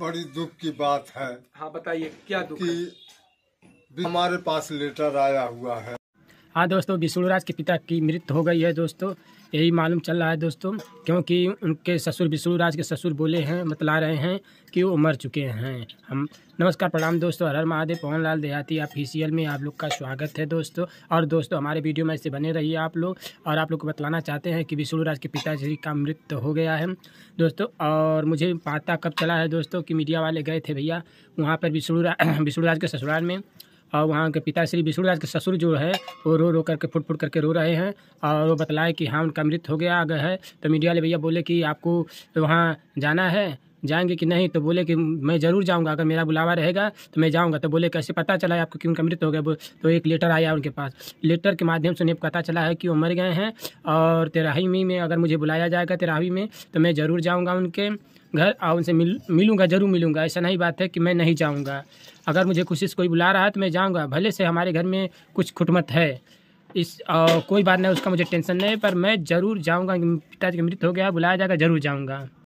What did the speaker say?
बड़ी दुख की बात है हाँ बताइए क्या दुख कि हमारे पास लेटर आया हुआ है हाँ दोस्तों विष्णुराज के पिता की मृत्यु हो गई है दोस्तों यही मालूम चल रहा है दोस्तों क्योंकि उनके ससुर विष्णुराज के ससुर बोले हैं बतला रहे हैं कि वो मर चुके हैं हम नमस्कार प्रणाम दोस्तों हर महादेव पवन लाल देहाती ऑफिशियल में आप लोग का स्वागत है दोस्तों और दोस्तों हमारे वीडियो में ऐसे बने रहिए आप लोग और आप लोग को बतलाना चाहते हैं कि विष्णुराज के पिताजी का मृत्यु हो गया है दोस्तों और मुझे पता कब चला है दोस्तों कि मीडिया वाले गए थे भैया वहाँ पर विष्णुराज विष्णुराज के ससुराल में और वहाँ के पिता श्री विष्णुराज के ससुर जो है वो रो रो करके फुट फुट करके रो रहे हैं और वो बतलाए कि हाँ उनका मृत हो गया अगर है तो मीडिया वाले भैया बोले कि आपको वहाँ जाना है जाएंगे कि नहीं तो बोले कि मैं ज़रूर जाऊंगा अगर मेरा बुलावा रहेगा तो मैं जाऊंगा तो बोले कैसे पता चला है आपको कि उनका मृत हो गया तो एक लेटर आया उनके पास लेटर के माध्यम से उन्हें पता चला है कि वो मर गए हैं और तेरहवीं में अगर मुझे बुलाया जाएगा तेरहवीं में तो मैं ज़रूर जाऊँगा उनके घर और उनसे मिल मिलूँगा ज़रूर मिलूँगा ऐसा नहीं बात है कि मैं नहीं जाऊँगा अगर मुझे खुशी से कोई बुला रहा है तो मैं जाऊँगा भले से हमारे घर में कुछ खुटमत है इस आ, कोई बात नहीं उसका मुझे टेंशन नहीं है पर मैं ज़रूर जाऊँगा पिताजी की मृत्यु हो गया बुलाया जाएगा ज़रूर जाऊँगा